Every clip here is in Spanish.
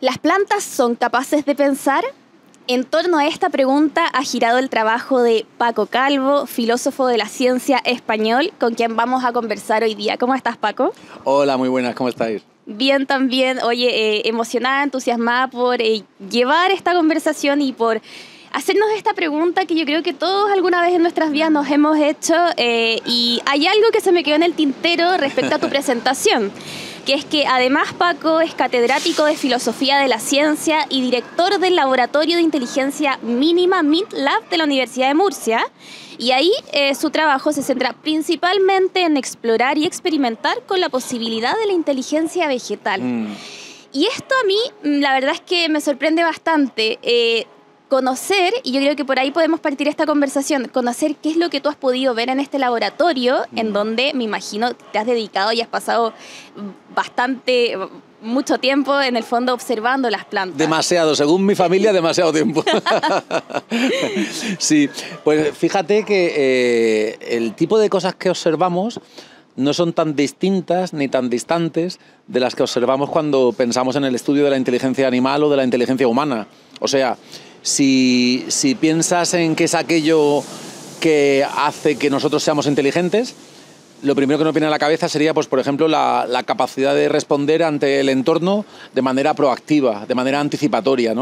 ¿Las plantas son capaces de pensar? En torno a esta pregunta ha girado el trabajo de Paco Calvo, filósofo de la ciencia español, con quien vamos a conversar hoy día. ¿Cómo estás, Paco? Hola, muy buenas, ¿cómo estáis? Bien también, oye, eh, emocionada, entusiasmada por eh, llevar esta conversación y por hacernos esta pregunta que yo creo que todos alguna vez en nuestras vidas nos hemos hecho eh, y hay algo que se me quedó en el tintero respecto a tu presentación que es que además Paco es catedrático de Filosofía de la Ciencia y director del Laboratorio de Inteligencia Mínima MINT Lab de la Universidad de Murcia. Y ahí eh, su trabajo se centra principalmente en explorar y experimentar con la posibilidad de la inteligencia vegetal. Mm. Y esto a mí, mm, la verdad es que me sorprende bastante. Eh, conocer, y yo creo que por ahí podemos partir esta conversación, conocer qué es lo que tú has podido ver en este laboratorio, en mm. donde me imagino te has dedicado y has pasado bastante, mucho tiempo en el fondo observando las plantas. Demasiado, según mi familia, demasiado tiempo. sí, pues fíjate que eh, el tipo de cosas que observamos no son tan distintas ni tan distantes de las que observamos cuando pensamos en el estudio de la inteligencia animal o de la inteligencia humana. O sea, si, piensas en qué es aquello que hace que nosotros seamos inteligentes, lo primero que nos viene a la cabeza sería, pues, por ejemplo, la, capacidad de responder ante el entorno de manera proactiva, de manera anticipatoria,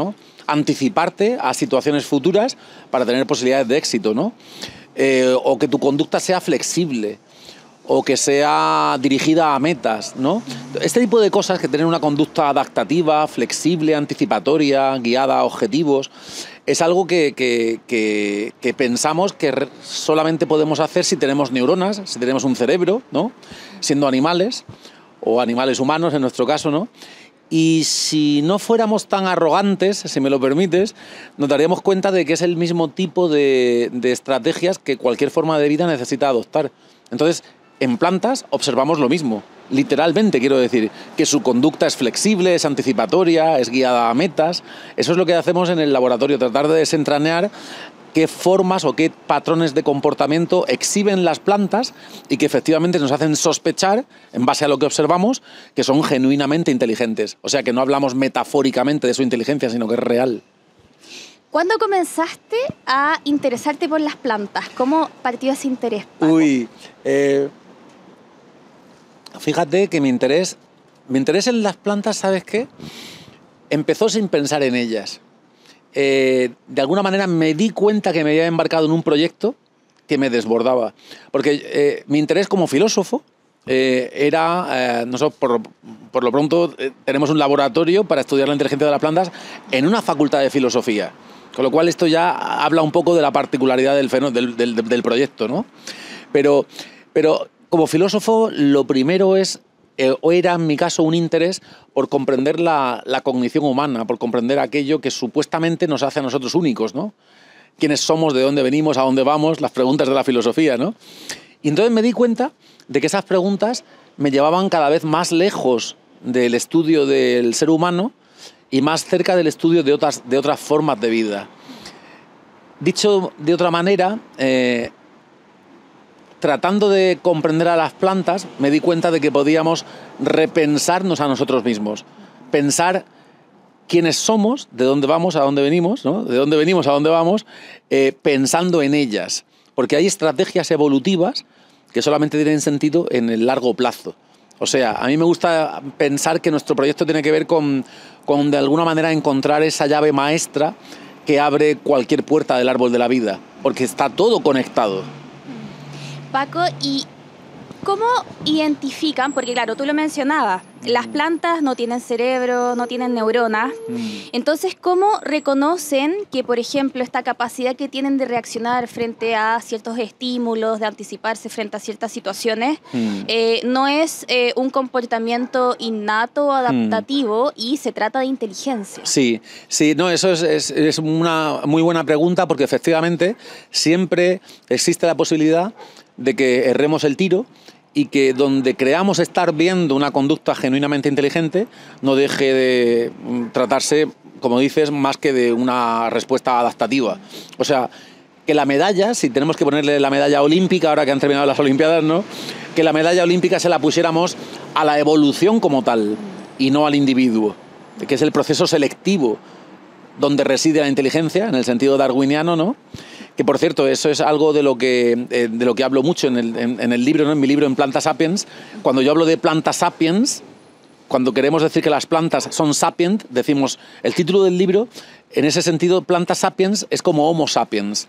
Anticiparte a situaciones futuras para tener posibilidades de éxito, ¿no? Eh, o que tu conducta sea flexible, o que sea dirigida a metas, ¿no? Este tipo de cosas que tener una conducta adaptativa, flexible, anticipatoria, guiada a objetivos, es algo que, pensamos que solamente podemos hacer si tenemos neuronas, si tenemos un cerebro, ¿no? Siendo animales, o animales humanos en nuestro caso, ¿no? Y si no fuéramos tan arrogantes, si me lo permites, nos daríamos cuenta de que es el mismo tipo de, de estrategias que cualquier forma de vida necesita adoptar. Entonces, en plantas observamos lo mismo, literalmente quiero decir, que su conducta es flexible, es anticipatoria, es guiada a metas. Eso es lo que hacemos en el laboratorio, tratar de desentrañar qué formas o qué patrones de comportamiento exhiben las plantas y que efectivamente nos hacen sospechar, en base a lo que observamos, que son genuinamente inteligentes. O sea, que no hablamos metafóricamente de su inteligencia, sino que es real. ¿Cuándo comenzaste a interesarte por las plantas? ¿Cómo partió ese interés? Uy, eh, Fíjate que mi interés, mi interés en las plantas, ¿sabes qué? Empezó sin pensar en ellas. Eh, de alguna manera me di cuenta que me había embarcado en un proyecto que me desbordaba. Porque eh, mi interés como filósofo eh, era, nosotros por, por, lo pronto tenemos un laboratorio para estudiar la inteligencia de las plantas en una facultad de filosofía. Con lo cual esto ya habla un poco de la particularidad del, del, del, proyecto, ¿no? Pero, pero como filósofo, lo primero es, eh, o era en mi caso un interés por comprender la, cognición humana, por comprender aquello que supuestamente nos hace a nosotros únicos, ¿no? Quiénes somos, de dónde venimos, a dónde vamos, las preguntas de la filosofía, ¿no? Y entonces me di cuenta de que esas preguntas me llevaban cada vez más lejos del estudio del ser humano y más cerca del estudio de otras, de otras formas de vida. Dicho de otra manera, eh, tratando de comprender a las plantas, me di cuenta de que podíamos repensarnos a nosotros mismos, pensar quiénes somos, de dónde vamos, a dónde venimos, de dónde venimos, a dónde vamos, eh, pensando en ellas. Porque hay estrategias evolutivas que solamente tienen sentido en el largo plazo. O sea, a mí me gusta pensar que nuestro proyecto tiene que ver con, con de alguna manera encontrar esa llave maestra que abre cualquier puerta del árbol de la vida, porque está todo conectado. Paco, ¿y cómo identifican? Porque claro, tú lo mencionabas, las mm. plantas no tienen cerebro, no tienen neuronas. Mm. Entonces, ¿cómo reconocen que, por ejemplo, esta capacidad que tienen de reaccionar frente a ciertos estímulos, de anticiparse frente a ciertas situaciones, mm. eh, no es eh, un comportamiento innato, adaptativo y se trata de inteligencia? Sí, sí, no, eso es, es una muy buena pregunta porque efectivamente siempre existe la posibilidad de que erremos el tiro y que donde creamos estar viendo una conducta genuinamente inteligente no deje de mm, tratarse, como dices, más que de una respuesta adaptativa. O sea, que la medalla, si tenemos que ponerle la medalla olímpica ahora que han terminado las Olimpiadas, ¿no? Que la medalla olímpica se la pusiéramos a la evolución como tal y no al individuo, que es el proceso selectivo donde reside la inteligencia, en el sentido darwiniano, ¿no? que por cierto, eso es algo de lo que, eh, de lo que hablo mucho en el, libro, ¿no? en mi libro en plantas Sapiens. Cuando yo hablo de plantas Sapiens, cuando queremos decir que las plantas son sapiens decimos el título del libro, en ese sentido, plantas Sapiens es como Homo Sapiens.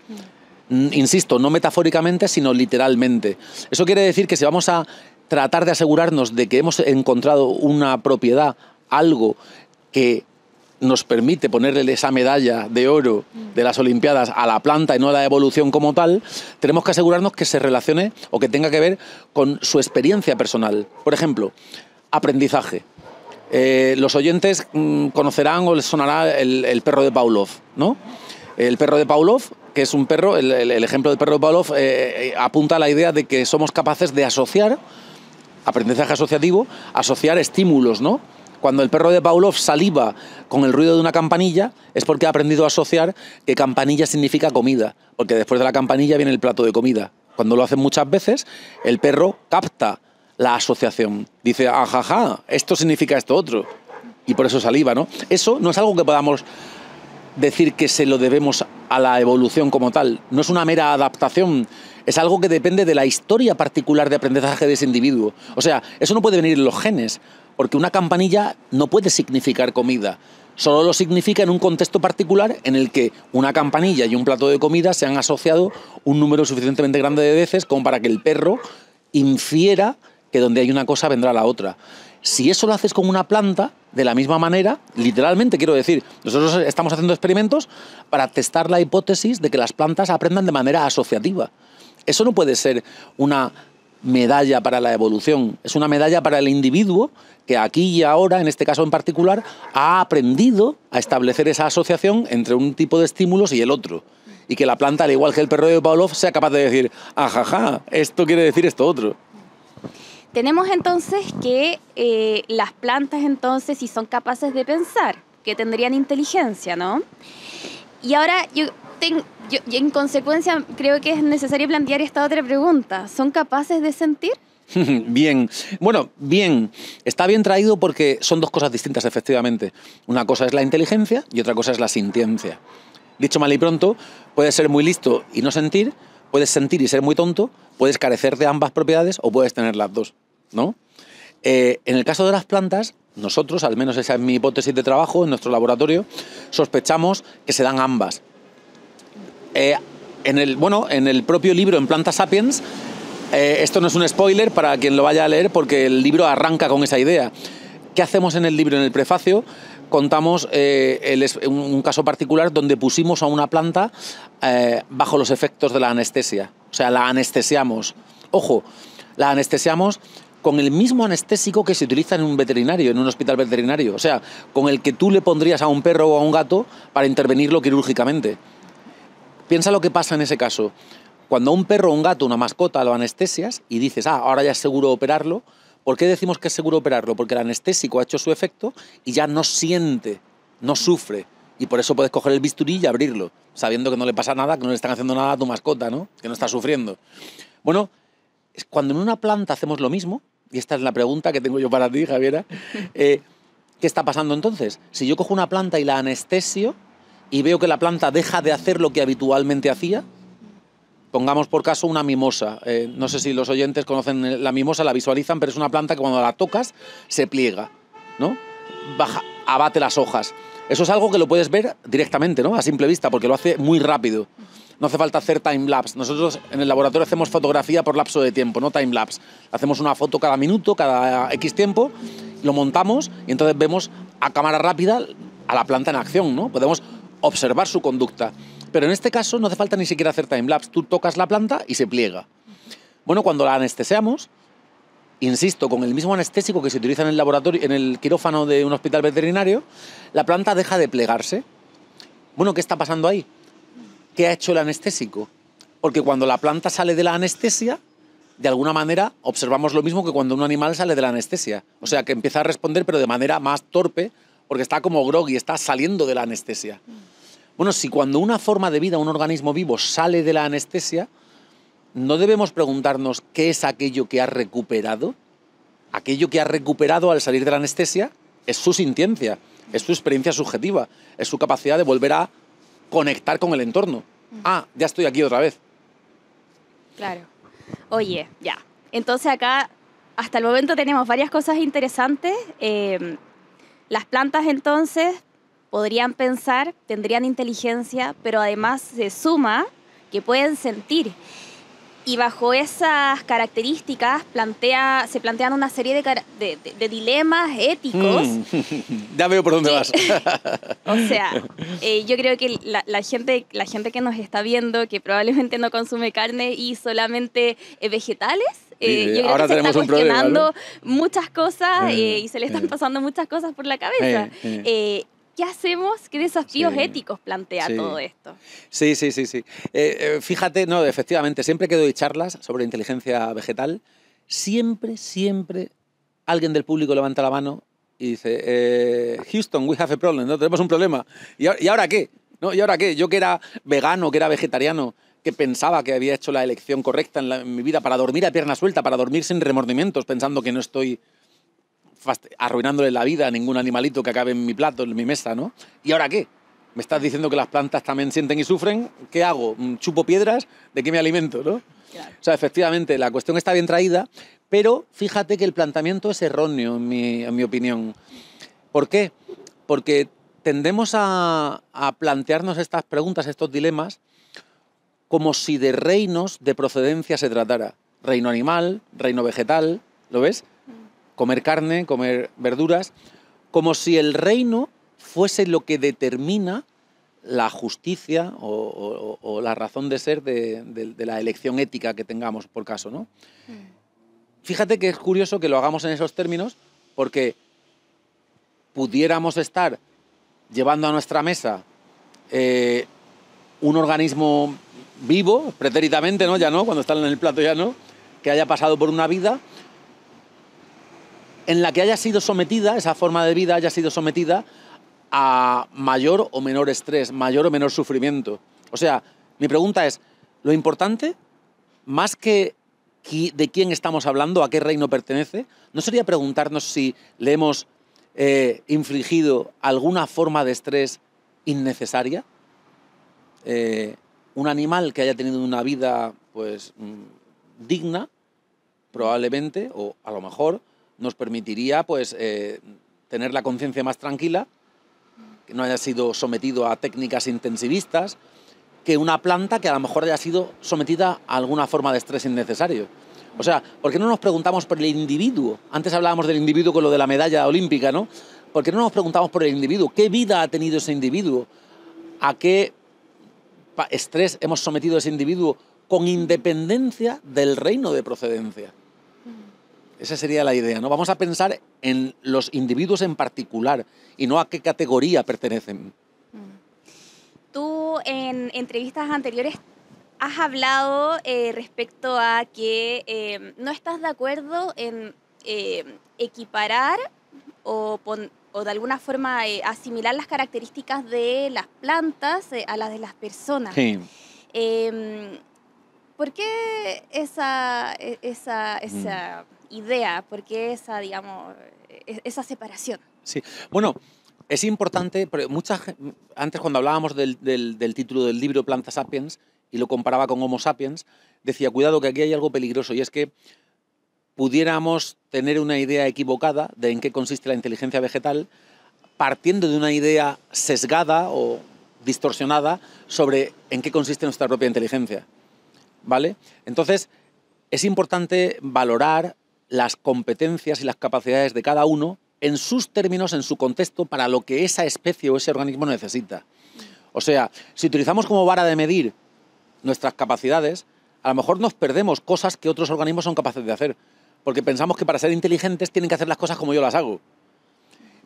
Mm, insisto, no metafóricamente, sino literalmente. Eso quiere decir que si vamos a tratar de asegurarnos de que hemos encontrado una propiedad, algo que nos permite ponerle esa medalla de oro de las Olimpiadas a la planta y no a la evolución como tal, tenemos que asegurarnos que se relacione o que tenga que ver con su experiencia personal. Por ejemplo, aprendizaje. Eh, los oyentes mm, conocerán o les sonará el, perro de Pavlov, ¿no? El perro de Pavlov, que es un perro, el, ejemplo del perro de Pavlov eh, eh, apunta a la idea de que somos capaces de asociar, aprendizaje asociativo, asociar estímulos, ¿no? Cuando el perro de Pavlov saliva con el ruido de una campanilla, es porque ha aprendido a asociar que campanilla significa comida, porque después de la campanilla viene el plato de comida. Cuando lo hacen muchas veces, el perro capta la asociación. Dice, ajaja, esto significa esto otro. Y por eso saliva, ¿no? Eso no es algo que podamos decir que se lo debemos a la evolución como tal. No es una mera adaptación. Es algo que depende de la historia particular de aprendizaje de ese individuo. O sea, eso no puede venir de los genes. Porque una campanilla no puede significar comida. Solo lo significa en un contexto particular en el que una campanilla y un plato de comida se han asociado un número suficientemente grande de veces como para que el perro infiera que donde hay una cosa vendrá la otra. Si eso lo haces con una planta, de la misma manera, literalmente quiero decir, nosotros estamos haciendo experimentos para testar la hipótesis de que las plantas aprendan de manera asociativa. Eso no puede ser una medalla para la evolución, es una medalla para el individuo que aquí y ahora, en este caso en particular, ha aprendido a establecer esa asociación entre un tipo de estímulos y el otro. Y que la planta, al igual que el perro de Pavlov, sea capaz de decir, ajaja, esto quiere decir esto otro. Tenemos entonces que eh, las plantas entonces, si son capaces de pensar, que tendrían inteligencia, ¿no? Y ahora yo y en consecuencia creo que es necesario plantear esta otra pregunta. ¿Son capaces de sentir? Bien, bueno, bien, está bien traído porque son dos cosas distintas, efectivamente. Una cosa es la inteligencia y otra cosa es la sintiencia. Dicho mal y pronto, puedes ser muy listo y no sentir, puedes sentir y ser muy tonto, puedes carecer de ambas propiedades o puedes tener las dos, ¿no? Eh, en el caso de las plantas, nosotros, al menos esa es mi hipótesis de trabajo en nuestro laboratorio, sospechamos que se dan ambas. Eh, en el, bueno, en el propio libro, en Planta Sapiens, eh, esto no es un spoiler para quien lo vaya a leer porque el libro arranca con esa idea. ¿Qué hacemos en el libro, en el prefacio? Contamos eh, un caso particular donde pusimos a una planta bajo los efectos de la anestesia. O sea, la anestesiamos. Ojo, la anestesiamos con el mismo anestésico que se utiliza en un veterinario, en un hospital veterinario. O sea, con el que tú le pondrías a un perro o a un gato para intervenirlo quirúrgicamente. Piensa lo que pasa en ese caso. Cuando a un perro, un gato, una mascota lo anestesias y dices, ah, ahora ya es seguro operarlo, ¿por qué decimos que es seguro operarlo? Porque el anestésico ha hecho su efecto y ya no siente, no sufre. Y por eso puedes coger el bisturí y abrirlo, sabiendo que no le pasa nada, que no le están haciendo nada a tu mascota, ¿no? que no está sufriendo. Bueno, cuando en una planta hacemos lo mismo, y esta es la pregunta que tengo yo para ti, Javiera, eh, ¿qué está pasando entonces? Si yo cojo una planta y la anestesio, y veo que la planta deja de hacer lo que habitualmente hacía, pongamos por caso una mimosa. Eh, no sé si los oyentes conocen la mimosa, la visualizan, pero es una planta que cuando la tocas se pliega, ¿no? Baja, abate las hojas. Eso es algo que lo puedes ver directamente, ¿no? A simple vista, porque lo hace muy rápido. No hace falta hacer time-lapse. Nosotros en el laboratorio hacemos fotografía por lapso de tiempo, no time-lapse. Hacemos una foto cada minuto, cada X tiempo, lo montamos y entonces vemos a cámara rápida a la planta en acción, ¿no? Podemos observar su conducta. Pero en este caso no hace falta ni siquiera hacer timelapse. Tú tocas la planta y se pliega. Bueno, cuando la anestesiamos, insisto, con el mismo anestésico que se utiliza en el laboratorio, en el quirófano de un hospital veterinario, la planta deja de plegarse. Bueno, ¿qué está pasando ahí? ¿Qué ha hecho el anestésico? Porque cuando la planta sale de la anestesia, de alguna manera observamos lo mismo que cuando un animal sale de la anestesia. O sea, que empieza a responder, pero de manera más torpe, porque está como y está saliendo de la anestesia. Bueno, si cuando una forma de vida, un organismo vivo sale de la anestesia, ¿no debemos preguntarnos qué es aquello que ha recuperado? Aquello que ha recuperado al salir de la anestesia es su sintiencia, es su experiencia subjetiva, es su capacidad de volver a conectar con el entorno. Ah, ya estoy aquí otra vez. Claro. Oye, ya. Entonces acá, hasta el momento tenemos varias cosas interesantes. Eh, las plantas entonces podrían pensar, tendrían inteligencia, pero además se suma que pueden sentir. Y bajo esas características plantea, se plantean una serie de, dilemas éticos. Mm. ya veo por dónde vas. o sea, eh, yo creo que la, gente, la gente que nos está viendo, que probablemente no consume carne y solamente vegetales, eh, yo creo que se está cuestionando muchas cosas mm, eh, y se le están mm. pasando muchas cosas por la cabeza. Eh, ¿qué hacemos? ¿Qué desafíos éticos plantea todo esto? Sí, sí, sí, sí. Eh, eh, fíjate, no, efectivamente, siempre que doy charlas sobre inteligencia vegetal, siempre, siempre alguien del público levanta la mano y dice, eh, Houston, we have a problem, no tenemos un problema. ¿Y ahora, qué? ¿No? ¿Y ahora qué? Yo que era vegano, que era vegetariano, que pensaba que había hecho la elección correcta en mi vida para dormir a pierna suelta, para dormir sin remordimientos, pensando que no estoy arruinándole la vida a ningún animalito que acabe en mi plato, en mi mesa, ¿no? ¿Y ahora qué? Me estás diciendo que las plantas también sienten y sufren. ¿Qué hago? Mm, ¿Chupo piedras? ¿De qué me alimento, no? O sea, efectivamente, la cuestión está bien traída, pero fíjate que el planteamiento es erróneo, en mi, opinión. ¿Por qué? Porque tendemos a, a plantearnos estas preguntas, estos dilemas, como si de reinos de procedencia se tratara. Reino animal, reino vegetal, ¿lo ves? comer carne, comer verduras, como si el reino fuese lo que determina la justicia o, la razón de ser de, la elección ética que tengamos, por caso. ¿no? Mm. Fíjate que es curioso que lo hagamos en esos términos porque pudiéramos estar llevando a nuestra mesa eh, un organismo vivo, pretéritamente ¿no? ya no, cuando están en el plato ya no, que haya pasado por una vida en la que haya sido sometida, esa forma de vida haya sido sometida a mayor o menor estrés, mayor o menor sufrimiento. O sea, mi pregunta es, lo importante, más que de quién estamos hablando, a qué reino pertenece, ¿no sería preguntarnos si le hemos eh, infligido alguna forma de estrés innecesaria? Eh, un animal que haya tenido una vida pues mm, digna, probablemente, o a lo mejor, nos permitiría pues, eh, tener la conciencia más tranquila, que no haya sido sometido a técnicas intensivistas, que una planta que a lo mejor haya sido sometida a alguna forma de estrés innecesario. O sea, ¿por qué no nos preguntamos por el individuo? Antes hablábamos del individuo con lo de la medalla olímpica, ¿no? ¿Por qué no nos preguntamos por el individuo? ¿Qué vida ha tenido ese individuo? ¿A qué estrés hemos sometido a ese individuo con independencia del reino de procedencia? Esa sería la idea, ¿no? Vamos a pensar en los individuos en particular y no a qué categoría pertenecen. Mm. Tú en entrevistas anteriores has hablado eh, respecto a que em, no estás de acuerdo en em, equiparar o, de alguna forma eh, asimilar las características de las plantas eh, a las de las personas. Sí. Em, ¿Por qué esa, e, esa, mm idea, porque esa, digamos, e-, esa separación. Sí, bueno, es importante, antes cuando hablábamos del, del, título del libro Planta Sapiens y lo comparaba con Homo Sapiens, decía, cuidado que aquí hay algo peligroso y es que pudiéramos tener una idea equivocada de en qué consiste la inteligencia vegetal partiendo de una idea sesgada o distorsionada sobre en qué consiste nuestra propia inteligencia. ¿Vale? Entonces, es importante valorar las competencias y las capacidades de cada uno en sus términos, en su contexto, para lo que esa especie o ese organismo necesita. O sea, si utilizamos como vara de medir nuestras capacidades, a lo mejor nos perdemos cosas que otros organismos son capaces de hacer, porque pensamos que para ser inteligentes tienen que hacer las cosas como yo las hago.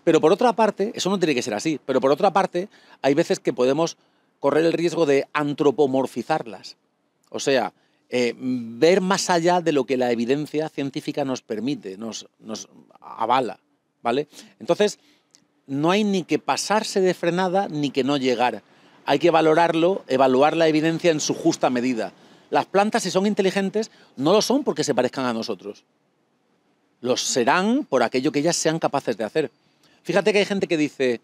Pero por otra parte, eso no tiene que ser así, pero por otra parte, hay veces que podemos correr el riesgo de antropomorfizarlas. O sea, eh, ver más allá de lo que la evidencia científica nos permite, nos, avala. ¿vale? Entonces, no hay ni que pasarse de frenada ni que no llegar. Hay que valorarlo, evaluar la evidencia en su justa medida. Las plantas, si son inteligentes, no lo son porque se parezcan a nosotros. Los serán por aquello que ellas sean capaces de hacer. Fíjate que hay gente que dice,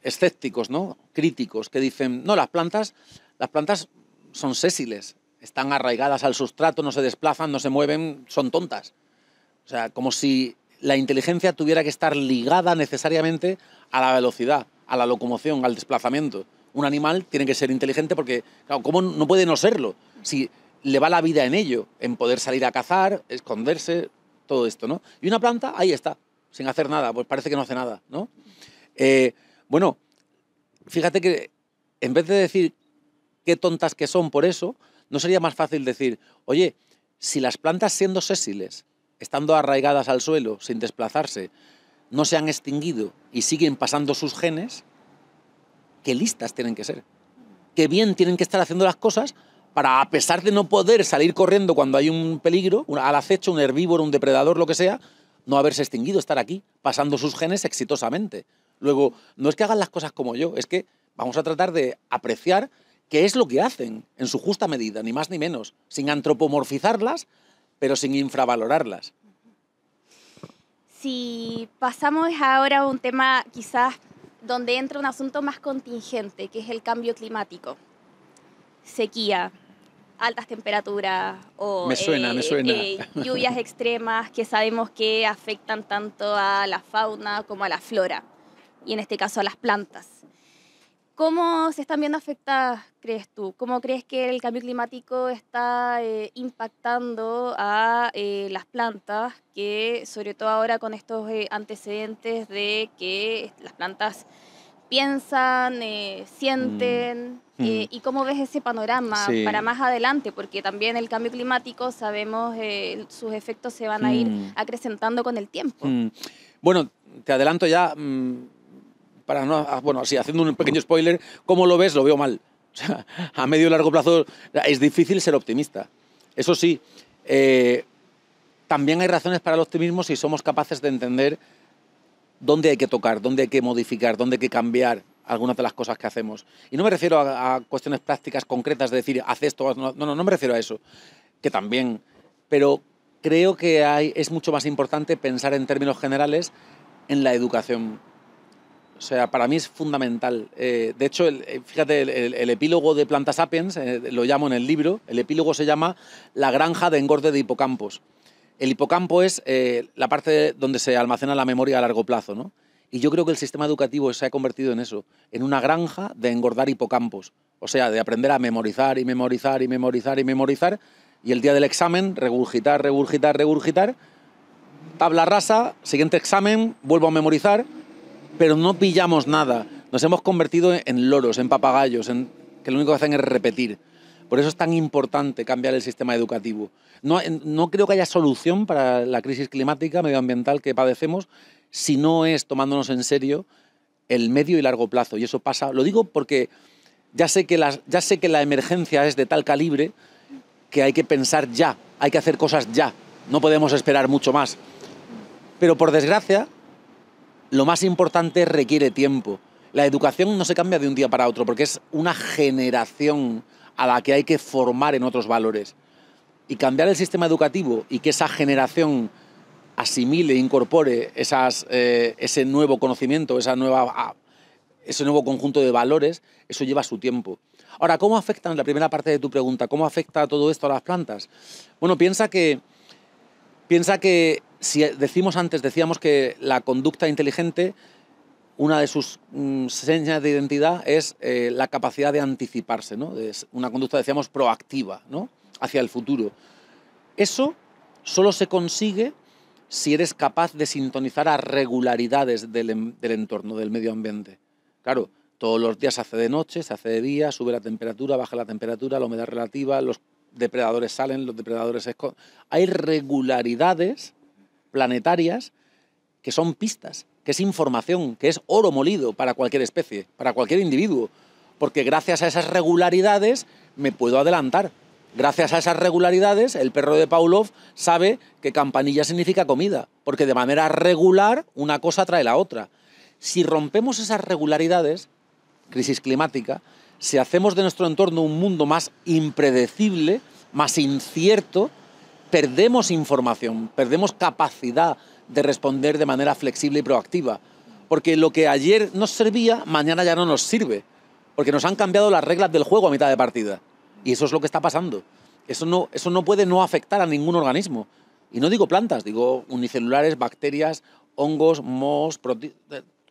escépticos, ¿no? Críticos, que dicen, no, las plantas, las plantas son sésiles están arraigadas al sustrato, no se desplazan, no se mueven, son tontas. O sea, como si la inteligencia tuviera que estar ligada necesariamente a la velocidad, a la locomoción, al desplazamiento. Un animal tiene que ser inteligente porque, claro, ¿cómo no puede no serlo? Si le va la vida en ello, en poder salir a cazar, esconderse, todo esto, ¿no? Y una planta, ahí está, sin hacer nada, pues parece que no hace nada, ¿no? Eh, bueno, fíjate que en vez de decir qué tontas que son por eso, ¿No sería más fácil decir, oye, si las plantas siendo sésiles, estando arraigadas al suelo, sin desplazarse, no se han extinguido y siguen pasando sus genes, qué listas tienen que ser? ¿Qué bien tienen que estar haciendo las cosas para, a pesar de no poder salir corriendo cuando hay un peligro, al acecho, un herbívoro, un depredador, lo que sea, no haberse extinguido, estar aquí, pasando sus genes exitosamente. Luego, no es que hagan las cosas como yo, es que vamos a tratar de apreciar que es lo que hacen en su justa medida, ni más ni menos, sin antropomorfizarlas, pero sin infravalorarlas. Si pasamos ahora a un tema quizás donde entra un asunto más contingente, que es el cambio climático, sequía, altas temperaturas o eh, eh, lluvias extremas que sabemos que afectan tanto a la fauna como a la flora, y en este caso a las plantas. ¿Cómo se están viendo afectadas, crees tú? ¿Cómo crees que el cambio climático está eh, impactando a eh, las plantas, que sobre todo ahora con estos eh, antecedentes de que las plantas piensan, sienten, mm. y cómo ves ese panorama para más adelante? Porque también el cambio climático, sabemos, sus efectos se van a ir mm. acrecentando con el tiempo. Mm. Bueno, te adelanto ya Ah, bueno, así haciendo un pequeño spoiler, ¿cómo lo ves? Lo veo mal. a medio y largo plazo es difícil ser optimista. Eso sí, eh, también hay razones para el optimismo si somos capaces de entender dónde hay que tocar, dónde hay que modificar, dónde hay que cambiar algunas de las cosas que hacemos. Y no me refiero a, cuestiones prácticas concretas de decir, haz esto, no, no, no me refiero a eso, que también, pero creo que es mucho más importante pensar en términos generales en la educación o sea, para mí es fundamental. Eh, de hecho, eh, fíjate, el, epílogo de Planta Sapiens, eh, lo llamo en el libro, el epílogo se llama La granja de engorde de hipocampos. El hipocampo es la parte donde se almacena la memoria a largo plazo, ¿no? Y yo creo que el sistema educativo se ha convertido en eso, en una granja de engordar hipocampos. O sea, de aprender a memorizar y memorizar y memorizar y memorizar. Y el día del examen, regurgitar, regurgitar, regurgitar. Tabla rasa, siguiente examen, vuelvo a memorizar pero no pillamos nada. Nos hemos convertido en loros, en papagayos, en, que lo único que hacen es repetir. Por eso es tan importante cambiar el sistema educativo. Eh, no, creo que haya solución para la crisis climática, medioambiental que padecemos si no es tomándonos en serio el medio y largo plazo. Y eso pasa, lo digo porque ya sé que la emergencia es de tal calibre que hay que pensar ya, hay que hacer cosas ya, no podemos esperar mucho más. Pero por desgracia, lo más importante requiere tiempo. La educación no se cambia de un día para otro, porque es una generación a la que hay que formar en otros valores. Y cambiar el sistema educativo y que esa generación asimile, incorpore esas, eh, ese nuevo conocimiento, esa nueva, ese nuevo conjunto de valores, eso lleva su tiempo. Ahora, ¿cómo en la primera parte de tu pregunta, cómo afecta todo esto a las plantas? Bueno, piensa que Piensa que si decimos antes, decíamos que la conducta inteligente, una de sus mm, señas de identidad es eh, la capacidad de anticiparse, ¿no? Es una conducta, decíamos, proactiva, ¿no? Hacia el futuro. Eso solo se consigue si eres capaz de sintonizar a regularidades del, entorno, del medio ambiente. Claro, todos los días se hace de noche, se hace de día, sube la temperatura, baja la temperatura, la humedad relativa, los depredadores salen, los depredadores esconden. Hay regularidades planetarias que son pistas, que es información, que es oro molido para cualquier especie, para cualquier individuo, porque gracias a esas regularidades me puedo adelantar. Gracias a esas regularidades, el perro de Pavlov sabe que campanilla significa comida, porque de manera regular una cosa trae la otra. Si rompemos esas regularidades, crisis climática, si hacemos de nuestro entorno un mundo más impredecible, más incierto, perdemos información, perdemos capacidad de responder de manera flexible y proactiva. Porque lo que ayer nos servía, mañana ya no nos sirve. Porque nos han cambiado las reglas del juego a mitad de partida. Y eso es lo que está pasando. Eso no, eso no puede no afectar a ningún organismo. Y no digo plantas, digo unicelulares, bacterias, hongos, mohos,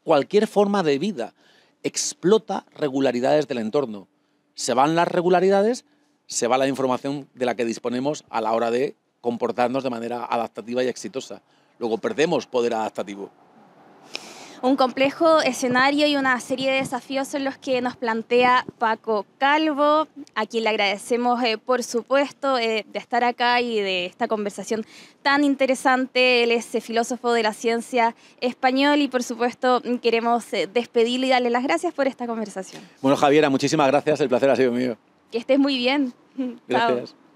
cualquier forma de vida explota regularidades del entorno. Se van las regularidades, se va la información de la que disponemos a la hora de comportarnos de manera adaptativa y exitosa. Luego perdemos poder adaptativo un complejo escenario y una serie de desafíos son los que nos plantea Paco Calvo, a quien le agradecemos eh, por supuesto eh, de estar acá y de esta conversación tan interesante. Él es eh, filósofo de la ciencia español y por supuesto queremos despedirle y darle las gracias por esta conversación. Bueno, Javiera, muchísimas gracias, el placer ha sido mío. Que estés muy bien. Gracias.